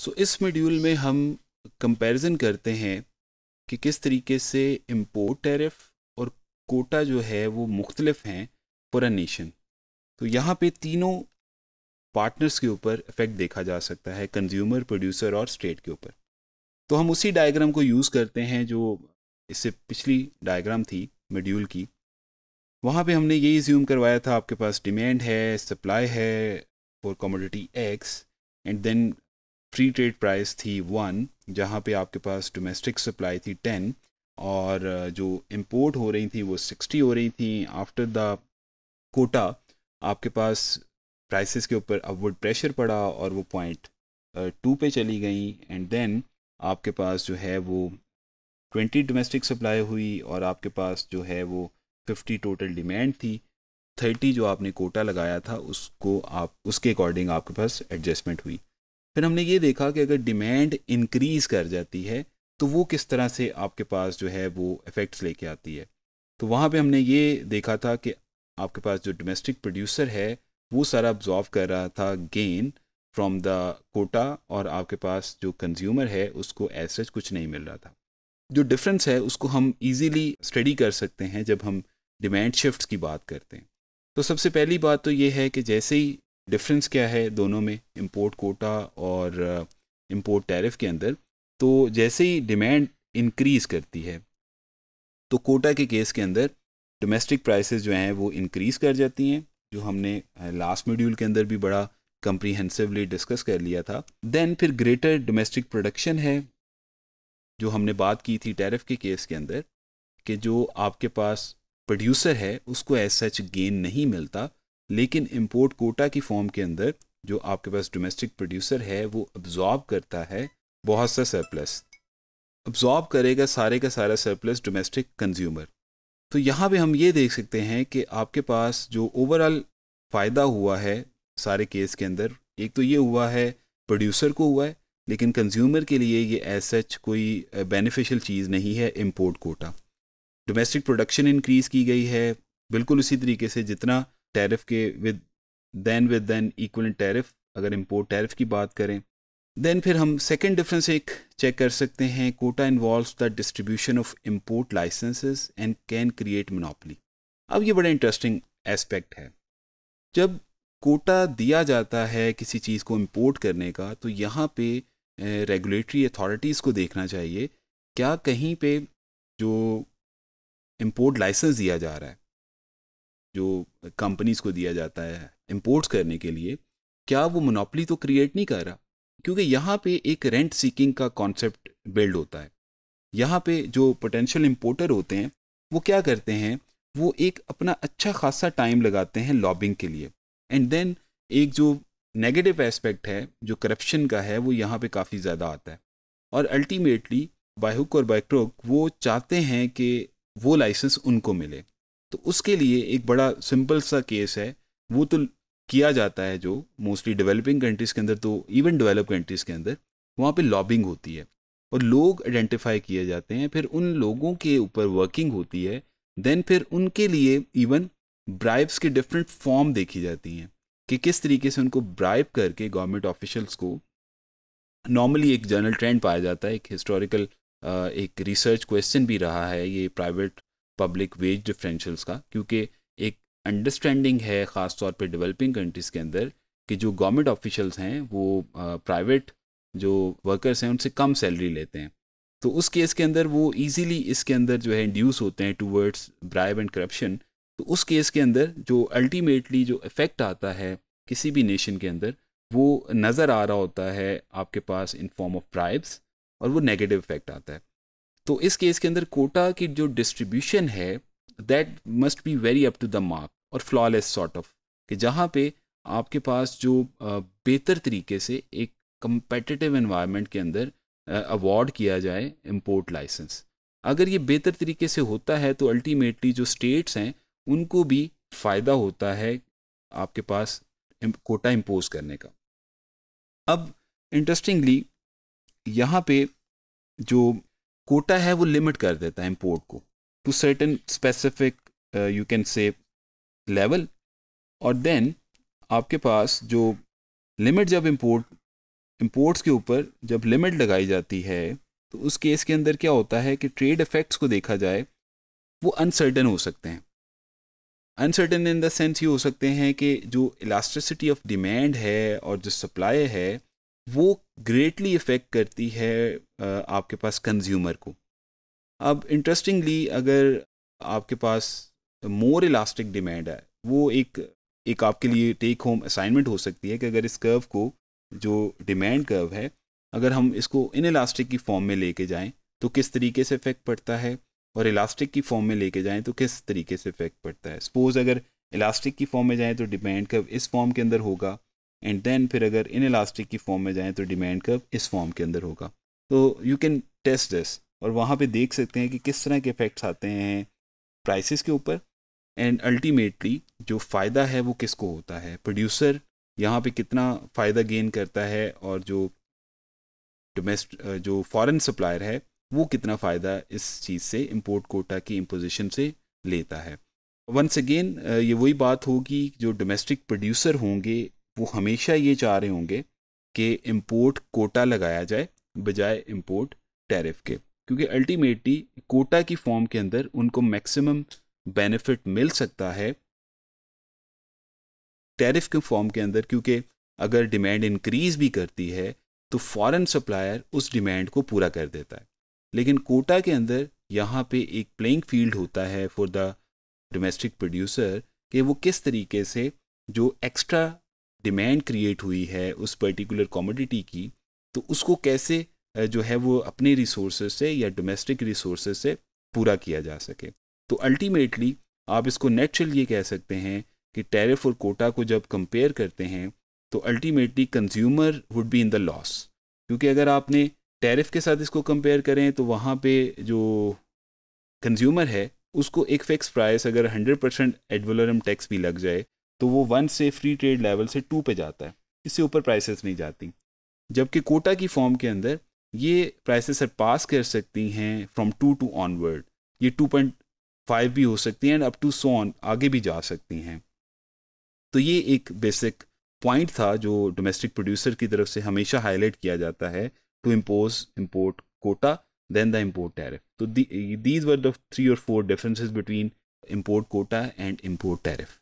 सो इस मॉड्यूल में हम कंपैरिजन करते हैं कि किस तरीके से इम्पोर्ट टैरिफ और कोटा जो है वो मुख्तलफ हैं फॉर अ नेशन तो यहाँ पे तीनों पार्टनर्स के ऊपर इफेक्ट देखा जा सकता है कंज्यूमर प्रोड्यूसर और स्टेट के ऊपर तो हम उसी डायग्राम को यूज़ करते हैं जो इससे पिछली डायग्राम थी मेड्यूल की वहाँ पे हमने यही ज्यूम करवाया था आपके पास डिमांड है सप्लाई है for commodity X and then free trade price थी वन जहाँ पे आपके पास डोमेस्टिक सप्लाई थी टेन और जो इम्पोर्ट हो रही थी वो सिक्सटी हो रही थी आफ्टर द कोटा आपके पास प्राइसेस के ऊपर अपवर्ड प्रेशर पड़ा और वो पॉइंट टू पे चली गई एंड देन आपके पास जो है वो ट्वेंटी डोमेस्टिक सप्लाई हुई और आपके पास जो है वो फिफ्टी टोटल डिमांड थी थर्टी जो आपने कोटा लगाया था उसको आप उसके अकॉर्डिंग आपके पास एडजस्टमेंट हुई फिर हमने ये देखा कि अगर डिमांड इंक्रीज कर जाती है तो वो किस तरह से आपके पास जो है वो इफ़ेक्ट्स लेके आती है तो वहाँ पे हमने ये देखा था कि आपके पास जो डोमेस्टिक प्रोड्यूसर है वो सारा ऑब्जॉर्व कर रहा था गेन फ्रॉम द कोटा और आपके पास जो कंज्यूमर है उसको एज सच कुछ नहीं मिल रहा था जो डिफरेंस है उसको हम इजीली स्टडी कर सकते हैं जब हम डिमांड शिफ्ट्स की बात करते हैं तो सबसे पहली बात तो ये है कि जैसे ही डिफरेंस क्या है दोनों में इम्पोर्ट कोटा और इम्पोर्ट uh, टैरिफ के अंदर तो जैसे ही डिमांड इंक्रीज़ करती है तो कोटा के केस के अंदर डोमेस्टिक प्राइसेस जो हैं वो इंक्रीज़ कर जाती हैं जो हमने लास्ट uh, मॉड्यूल के अंदर भी बड़ा कंप्रीहेंसिवली डिस्कस कर लिया था देन फिर ग्रेटर डोमेस्टिक प्रोडक्शन है जो हमने बात की थी टैरिफ के केस के अंदर कि जो आपके पास प्रोड्यूसर है उसको एज सच गेन नहीं मिलता लेकिन इम्पोर्ट कोटा की फॉर्म के अंदर जो आपके पास डोमेस्टिक प्रोड्यूसर है वो अब्जॉर्ब करता है बहुत सा सरप्लस अब्जॉर्ब करेगा सारे का सारा सरप्लस डोमेस्टिक कंज्यूमर तो यहाँ पे हम ये देख सकते हैं कि आपके पास जो ओवरऑल फ़ायदा हुआ है सारे केस के अंदर एक तो ये हुआ है प्रोड्यूसर को हुआ है लेकिन कंज्यूमर के लिए ये एज सच कोई बेनिफिशियल चीज़ नहीं है import quota domestic production increase की गई है बिल्कुल उसी तरीके से जितना टैरिफ के with then with then equal tariff अगर इम्पोर्ट टैरिफ की बात करें देन फिर हम सेकेंड डिफरेंस एक चेक कर सकते हैं quota involve the distribution of import licences and can create monopoly अब ये बड़ा इंटरेस्टिंग एस्पेक्ट है जब कोटा दिया जाता है किसी चीज़ को इम्पोर्ट करने का तो यहाँ पे रेगुलेटरी अथॉरिटीज़ को देखना चाहिए क्या कहीं पे जो इम्पोर्ट लाइसेंस दिया जा रहा है जो कंपनीज को दिया जाता है इम्पोर्ट्स करने के लिए क्या वो मोनोपली तो क्रिएट नहीं कर रहा क्योंकि यहाँ पे एक रेंट सीकिंग का कॉन्सेप्ट बिल्ड होता है यहाँ पे जो पोटेंशियल इम्पोर्टर होते हैं वो क्या करते हैं वो एक अपना अच्छा खासा टाइम लगाते हैं लॉबिंग के लिए एंड देन एक जो नेगेटिव एस्पेक्ट है जो करप्शन का है वो यहाँ पे काफ़ी ज़्यादा आता है और अल्टीमेटली बायहुक और बायक्रोक वो चाहते हैं कि वो लाइसेंस उनको मिले तो उसके लिए एक बड़ा सिंपल सा केस है वो तो किया जाता है जो मोस्टली डेवलपिंग कंट्रीज़ के अंदर तो इवन डेवलप कंट्रीज़ के अंदर वहाँ पे लॉबिंग होती है और लोग आइडेंटिफाई किए जाते हैं फिर उन लोगों के ऊपर वर्किंग होती है देन फिर उनके लिए इवन ब्राइब्स के डिफरेंट फॉर्म देखी जाती हैं कि किस तरीके से उनको ब्राइब करके गवर्नमेंट ऑफिशल्स को नॉर्मली एक जनरल ट्रेंड पाया जाता है एक हिस्टोरिकल एक रिसर्च क्वेश्चन भी रहा है ये प्राइवेट पब्लिक वेज डिफरेंशियल्स का क्योंकि एक अंडरस्टैंडिंग है ख़ास तौर पर डेवलपिंग कंट्रीज़ के अंदर कि जो गवर्नमेंट ऑफिशल्स हैं वो प्राइवेट जो वर्कर्स हैं उनसे कम सैलरी लेते हैं तो उस केस के अंदर वो इजीली इसके अंदर जो है इंड्यूस होते हैं टूवर्ड्स ब्राइब एंड करप्शन तो उस केस के अंदर जो अल्टीमेटली जो इफ़ेक्ट आता है किसी भी नेशन के अंदर वो नज़र आ रहा होता है आपके पास इन फॉर्म ऑफ ब्राइब्स और वो नेगेटिव इफेक्ट आता है तो इस केस के अंदर कोटा की जो डिस्ट्रीब्यूशन है that must be very up to the mark और फ्लॉलेस सॉर्ट ऑफ कि जहाँ पे आपके पास जो बेहतर तरीके से एक कंपेटिटिव इन्वायरमेंट के अंदर अवॉर्ड किया जाए इम्पोर्ट लाइसेंस अगर ये बेहतर तरीके से होता है तो अल्टीमेटली जो स्टेट्स हैं उनको भी फ़ायदा होता है आपके पास कोटा इम्पोज करने का अब इंटरेस्टिंगली यहाँ पे जो कोटा है वो लिमिट कर देता है इम्पोर्ट को to certain specific you can say level और देन आपके पास जो लिमिट जब इम्पोर्ट इम्पोर्ट्स के ऊपर जब लिमिट लगाई जाती है तो उस केस के अंदर क्या होता है कि ट्रेड इफ़ेक्ट्स को देखा जाए वो अनसर्टन हो सकते हैं अनसर्टन इन द सेंस ये हो सकते हैं कि जो इलास्ट्रिसिटी ऑफ डिमांड है और जो सप्लाई है वो ग्रेटली इफ़ेक्ट करती है आपके पास कंज्यूमर को अब इंटरेस्टिंगली अगर आपके पास मोर इलास्टिक डिमांड है वो एक एक आपके लिए टेक होम असाइनमेंट हो सकती है कि अगर इस कर्व को जो डिमांड कर्व है अगर हम इसको इन इलास्टिक की फॉर्म में लेके जाएं तो किस तरीके से इफेक्ट पड़ता है और इलास्टिक की फॉर्म में लेके जाएं तो किस तरीके से इफेक्ट पड़ता है सपोज अगर इलास्टिक की फॉर्म में जाएं तो डिमांड कर्व इस फॉर्म के अंदर होगा एंड देन फिर अगर इन इलास्टिक की फॉर्म में जाएँ तो डिमांड कर्व इस फॉर्म के अंदर होगा तो यू कैन टेस्ट दिस और वहाँ पे देख सकते हैं कि किस तरह के इफेक्ट्स आते हैं प्राइसेस के ऊपर एंड अल्टीमेटली जो फ़ायदा है वो किसको होता है प्रोड्यूसर यहाँ पे कितना फ़ायदा गेन करता है और जो डोमेस्ट जो फॉरेन सप्लायर है वो कितना फ़ायदा इस चीज़ से इम्पोर्ट कोटा की इम्पोजिशन से लेता है वंस अगेन ये वही बात होगी जो डोमेस्टिक प्रोड्यूसर होंगे वो हमेशा ये चाह रहे होंगे कि इम्पोर्ट कोटा लगाया जाए बजाय इम्पोर्ट टैरिफ के क्योंकि अल्टीमेटली कोटा की फॉर्म के अंदर उनको मैक्सिमम बेनिफिट मिल सकता है टैरिफ के फॉर्म के अंदर क्योंकि अगर डिमांड इंक्रीज भी करती है तो फॉरेन सप्लायर उस डिमांड को पूरा कर देता है लेकिन कोटा के अंदर यहाँ पे एक प्लेइंग फील्ड होता है फॉर द डोमेस्टिक प्रोड्यूसर कि वो किस तरीके से जो एक्स्ट्रा डिमांड क्रिएट हुई है उस पर्टिकुलर कॉमोडिटी की तो उसको कैसे जो है वो अपने रिसोर्स से या डोमेस्टिक रिसोर्स से पूरा किया जा सके तो अल्टीमेटली आप इसको नेचुरल ये कह सकते हैं कि टैरिफ और कोटा को जब कंपेयर करते हैं तो ultimately consumer would be in the loss क्योंकि अगर आपने टैरिफ के साथ इसको कंपेयर करें तो वहाँ पे जो कंज्यूमर है उसको एक फिक्स प्राइस अगर 100 परसेंट एडवोलरम टैक्स भी लग जाए तो वो वन से फ्री ट्रेड लेवल से टू पे जाता है इससे ऊपर प्राइसेस नहीं जाती जबकि कोटा की फॉर्म के अंदर ये प्राइसेस पास कर सकती हैं फ्रॉम टू टू ऑनवर्ड ये टू पॉइंट फाइव भी हो सकती हैं and up to so on आगे भी जा सकती हैं तो ये एक बेसिक पॉइंट था जो डोमेस्टिक प्रोड्यूसर की तरफ से हमेशा हाईलाइट किया जाता है to impose import quota then the import tariff तो दीज वर द थ्री और four differences between import quota and import tariff